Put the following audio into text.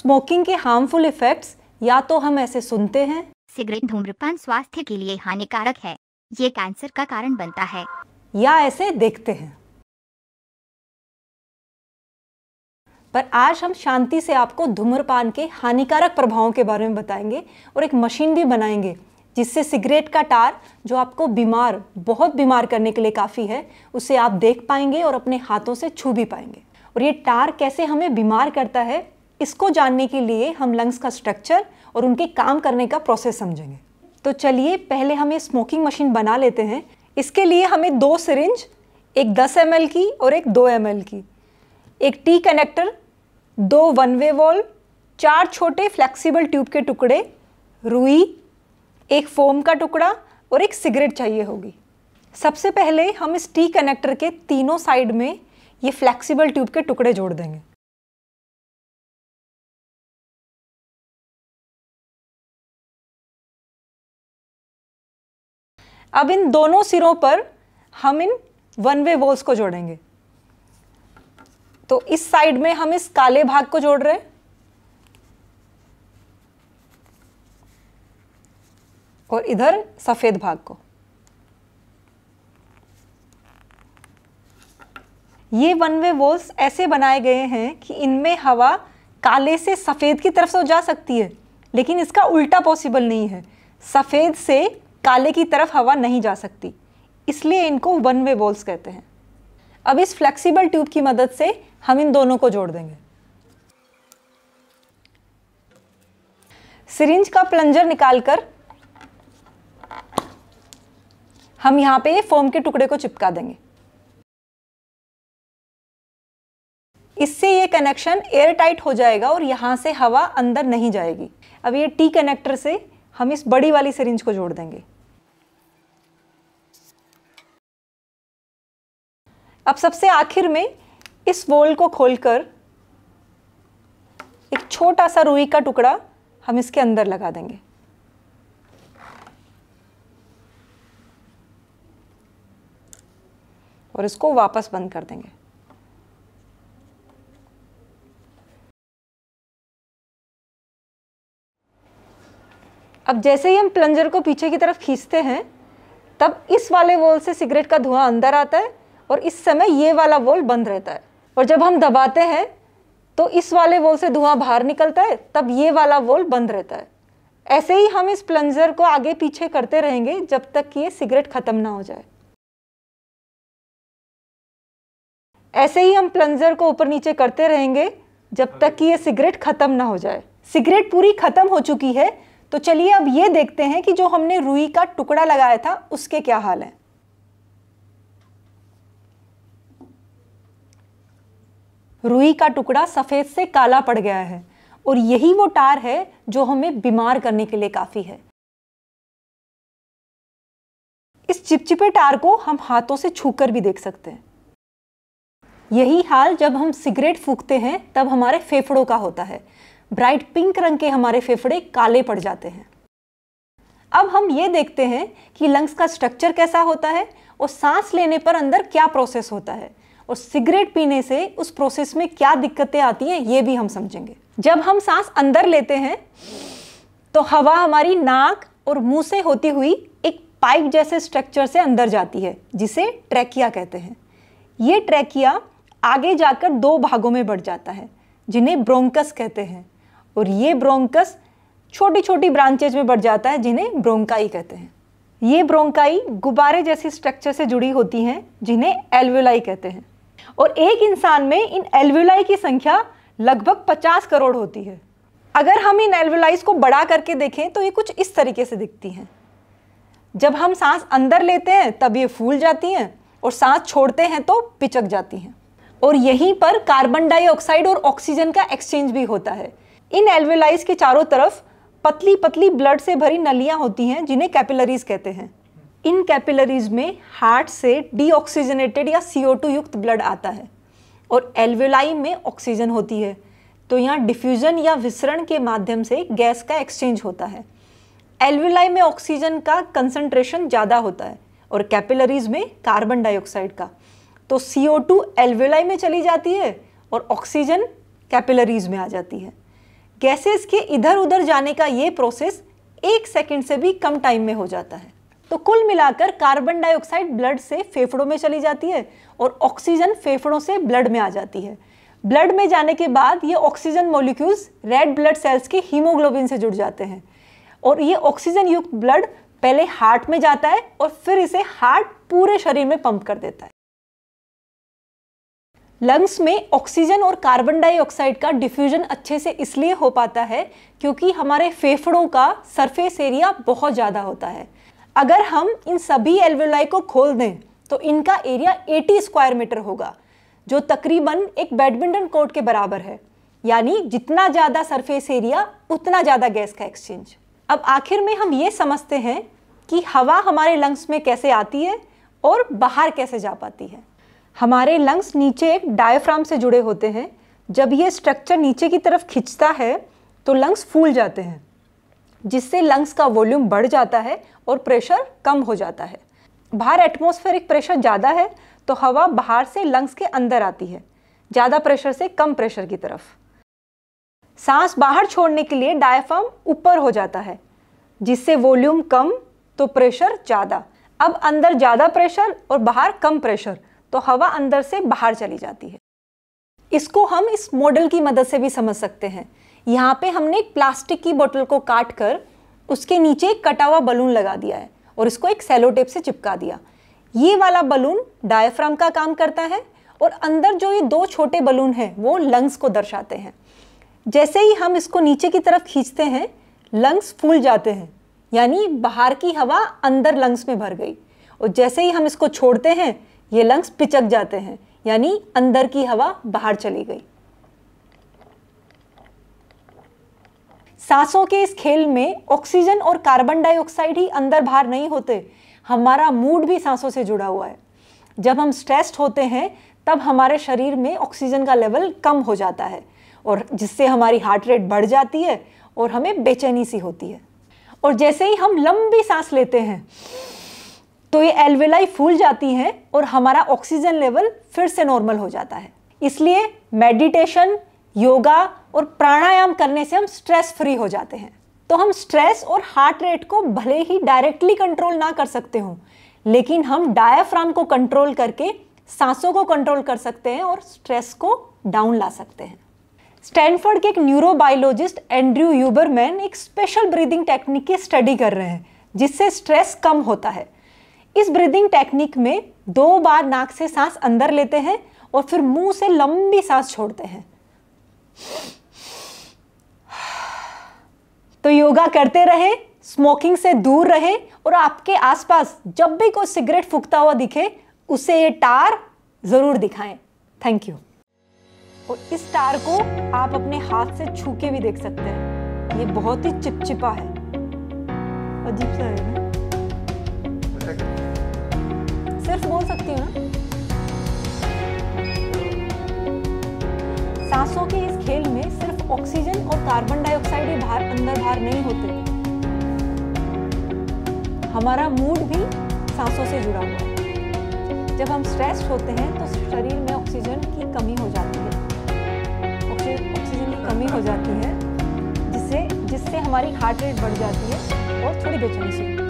smoking के harmful effects या तो हम ऐसे सुनते हैं सिगरेट धूम्रपान स्वास्थ्य के लिए हानिकारक है ये कैंसर का कारण बनता है या ऐसे देखते हैं पर आज हम शांति से आपको धूम्रपान के हानिकारक प्रभावों के बारे में बताएंगे और एक मशीन भी बनाएंगे जिससे सिगरेट का टार जो आपको बीमार बहुत बीमार करने के लिए काफ़ी है उसे आप देख पाएंगे और अपने हाथों से छू भी पाएंगे और ये टार कैसे हमें बीमार करता है इसको जानने के लिए हम लंग्स का स्ट्रक्चर और उनके काम करने का प्रोसेस समझेंगे तो चलिए पहले हमें स्मोकिंग मशीन बना लेते हैं इसके लिए हमें दो सिरिंज एक 10 एम की और एक 2 एम की एक टी कनेक्टर दो वन वे वॉल चार छोटे फ्लेक्सिबल ट्यूब के टुकड़े रुई एक फोम का टुकड़ा और एक सिगरेट चाहिए होगी सबसे पहले हम इस टी कनेक्टर के तीनों साइड में ये फ्लेक्सिबल ट्यूब के टुकड़े जोड़ देंगे अब इन दोनों सिरों पर हम इन वन वे वॉल्स को जोड़ेंगे तो इस साइड में हम इस काले भाग को जोड़ रहे हैं और इधर सफेद भाग को ये वन वे वॉल्स ऐसे बनाए गए हैं कि इनमें हवा काले से सफ़ेद की तरफ से जा सकती है लेकिन इसका उल्टा पॉसिबल नहीं है सफ़ेद से काले की तरफ हवा नहीं जा सकती इसलिए इनको वन वे वॉल्स कहते हैं अब इस फ्लेक्सिबल ट्यूब की मदद से हम इन दोनों को जोड़ देंगे सिरिंज का प्लंजर निकालकर हम यहां पे फोम के टुकड़े को चिपका देंगे इससे ये कनेक्शन एयर टाइट हो जाएगा और यहां से हवा अंदर नहीं जाएगी अब ये टी कनेक्टर से हम इस बड़ी वाली सिरिंज को जोड़ देंगे अब सबसे आखिर में इस वोल को खोलकर एक छोटा सा रुई का टुकड़ा हम इसके अंदर लगा देंगे और इसको वापस बंद कर देंगे अब जैसे ही हम प्लंजर को पीछे की तरफ खींचते हैं तब इस वाले वॉल से सिगरेट का धुआं अंदर आता है और इस समय ये वाला वोल बंद रहता है और जब हम दबाते हैं तो इस वाले वोल से धुआं बाहर निकलता है तब ये वाला वोल बंद रहता है ऐसे ही हम इस प्लंजर को आगे पीछे करते रहेंगे जब तक कि ये सिगरेट ख़त्म ना हो जाए ऐसे ही हम प्लंजर को ऊपर नीचे करते रहेंगे जब तक कि ये सिगरेट ख़त्म ना हो जाए सिगरेट पूरी ख़त्म हो चुकी है तो चलिए अब ये देखते हैं कि जो हमने रुई का टुकड़ा लगाया था उसके क्या हाल है रुई का टुकड़ा सफ़ेद से काला पड़ गया है और यही वो टार है जो हमें बीमार करने के लिए काफ़ी है इस चिपचिपे टार को हम हाथों से छूकर भी देख सकते हैं यही हाल जब हम सिगरेट फूकते हैं तब हमारे फेफड़ों का होता है ब्राइट पिंक रंग के हमारे फेफड़े काले पड़ जाते हैं अब हम ये देखते हैं कि लंग्स का स्ट्रक्चर कैसा होता है और सांस लेने पर अंदर क्या प्रोसेस होता है और सिगरेट पीने से उस प्रोसेस में क्या दिक्कतें आती हैं ये भी हम समझेंगे जब हम सांस अंदर लेते हैं तो हवा हमारी नाक और मुंह से होती हुई एक पाइप जैसे स्ट्रक्चर से अंदर जाती है जिसे ट्रैकिया कहते हैं ये ट्रैकिया आगे जाकर दो भागों में बढ़ जाता है जिन्हें ब्रोंकस कहते हैं और ये ब्रोंकस छोटी छोटी ब्रांचेज में बढ़ जाता है जिन्हें ब्रोंकाई कहते हैं ये ब्रोंकाई गुब्बारे जैसी स्ट्रक्चर से जुड़ी होती हैं जिन्हें एल्वेलाई कहते हैं और एक इंसान में इन एल्वुलाई की संख्या लगभग 50 करोड़ होती है अगर हम इन एल्वुलाइज को बड़ा करके देखें तो ये कुछ इस तरीके से दिखती हैं जब हम सांस अंदर लेते हैं तब ये फूल जाती हैं और सांस छोड़ते हैं तो पिचक जाती हैं और यहीं पर कार्बन डाइऑक्साइड और ऑक्सीजन का एक्सचेंज भी होता है इन एल्वेलाइज के चारों तरफ पतली पतली ब्लड से भरी नलियां होती हैं जिन्हें कैपिलरीज कहते हैं इन कैपिलरीज में हार्ट से डीऑक्सीजनेटेड या सी युक्त ब्लड आता है और एल्वेलाई में ऑक्सीजन होती है तो यहाँ डिफ्यूज़न या विसरण के माध्यम से गैस का एक्सचेंज होता है एल्वेलाई में ऑक्सीजन का कंसंट्रेशन ज़्यादा होता है और कैपिलरीज में कार्बन डाइऑक्साइड का तो सी ओ टू एल्वेलाई में चली जाती है और ऑक्सीजन कैपिलरीज में आ जाती है गैसेस के इधर उधर जाने का ये प्रोसेस एक सेकेंड से भी कम टाइम में हो जाता है तो कुल मिलाकर कार्बन डाइऑक्साइड ब्लड से फेफड़ों में चली जाती है और ऑक्सीजन फेफड़ों से ब्लड में आ जाती है ब्लड में जाने के बाद ये oxygen molecules red blood cells के हीमोग्लोबिन से जुड़ जाते हैं और ये ऑक्सीजन युक्त ब्लड पहले हार्ट में जाता है और फिर इसे हार्ट पूरे शरीर में पंप कर देता है लंग्स में ऑक्सीजन और कार्बन डाइऑक्साइड का डिफ्यूजन अच्छे से इसलिए हो पाता है क्योंकि हमारे फेफड़ों का सरफेस एरिया बहुत ज़्यादा होता है अगर हम इन सभी एल्वेलाई को खोल दें तो इनका एरिया 80 स्क्वायर मीटर होगा जो तकरीबन एक बैडमिंटन कोर्ट के बराबर है यानी जितना ज़्यादा सरफेस एरिया उतना ज़्यादा गैस का एक्सचेंज अब आखिर में हम ये समझते हैं कि हवा हमारे लंग्स में कैसे आती है और बाहर कैसे जा पाती है हमारे लंग्स नीचे एक डायफ्राम से जुड़े होते हैं जब ये स्ट्रक्चर नीचे की तरफ खिंचता है तो लंग्स फूल जाते हैं जिससे लंग्स का वॉल्यूम बढ़ जाता है और प्रेशर कम हो जाता है बाहर एटमोस्फेरिक प्रेशर ज़्यादा है तो हवा बाहर से लंग्स के अंदर आती है ज़्यादा प्रेशर से कम प्रेशर की तरफ सांस बाहर छोड़ने के लिए डायफ्राम ऊपर हो जाता है जिससे वॉल्यूम कम तो प्रेशर ज़्यादा अब अंदर ज़्यादा प्रेशर और बाहर कम प्रेशर तो हवा अंदर से बाहर चली जाती है इसको हम इस मॉडल की मदद से भी समझ सकते हैं यहाँ पे हमने एक प्लास्टिक की बोतल को काट कर उसके नीचे एक कटा हुआ बलून लगा दिया है और इसको एक सेलो टेप से चिपका दिया ये वाला बलून डायफ्राम का काम करता है और अंदर जो ये दो छोटे बलून हैं वो लंग्स को दर्शाते हैं जैसे ही हम इसको नीचे की तरफ खींचते हैं लंग्स फूल जाते हैं यानी बाहर की हवा अंदर लंग्स में भर गई और जैसे ही हम इसको छोड़ते हैं ये लंग्स पिचक जाते हैं यानी अंदर की हवा बाहर चली गई सांसों के इस खेल में ऑक्सीजन और कार्बन डाइऑक्साइड ही अंदर बाहर नहीं होते हमारा मूड भी सांसों से जुड़ा हुआ है जब हम स्ट्रेस्ड होते हैं तब हमारे शरीर में ऑक्सीजन का लेवल कम हो जाता है और जिससे हमारी हार्ट रेट बढ़ जाती है और हमें बेचैनी सी होती है और जैसे ही हम लंबी सांस लेते हैं तो ये एल्वेलाई फूल जाती हैं और हमारा ऑक्सीजन लेवल फिर से नॉर्मल हो जाता है इसलिए मेडिटेशन योगा और प्राणायाम करने से हम स्ट्रेस फ्री हो जाते हैं तो हम स्ट्रेस और हार्ट रेट को भले ही डायरेक्टली कंट्रोल ना कर सकते हो लेकिन हम डायाफ्राम को कंट्रोल करके सांसों को कंट्रोल कर सकते हैं और स्ट्रेस को डाउन ला सकते हैं स्टैनफोर्ड के एक न्यूरोबायोलॉजिस्ट एंड्रयू यूबरमैन एक स्पेशल ब्रीदिंग टेक्निक की स्टडी कर रहे हैं जिससे स्ट्रेस कम होता है इस ब्रीदिंग टेक्निक में दो बार नाक से सांस अंदर लेते हैं और फिर मुंह से लंबी सांस छोड़ते हैं तो योगा करते रहे स्मोकिंग से दूर रहे और आपके आसपास जब भी कोई सिगरेट फूकता हुआ दिखे उसे ये टार ज़रूर दिखाएं थैंक यू और इस टार को आप अपने हाथ से छू के भी देख सकते हैं ये बहुत ही चिपचिपा है अजीब सा है ना सिर्फ बोल सकती हूँ ना सांसों के इस खेल में सिर्फ ऑक्सीजन और कार्बन डाइऑक्साइड ही बाहर अंदर बाहर नहीं होते हमारा मूड भी सांसों से जुड़ा हुआ है जब हम स्ट्रेस होते हैं तो शरीर में ऑक्सीजन की कमी हो जाती है ऑक्सीजन की कमी हो जाती है जिससे जिससे हमारी हार्ट रेट बढ़ जाती है और थोड़ी बेचैनी सी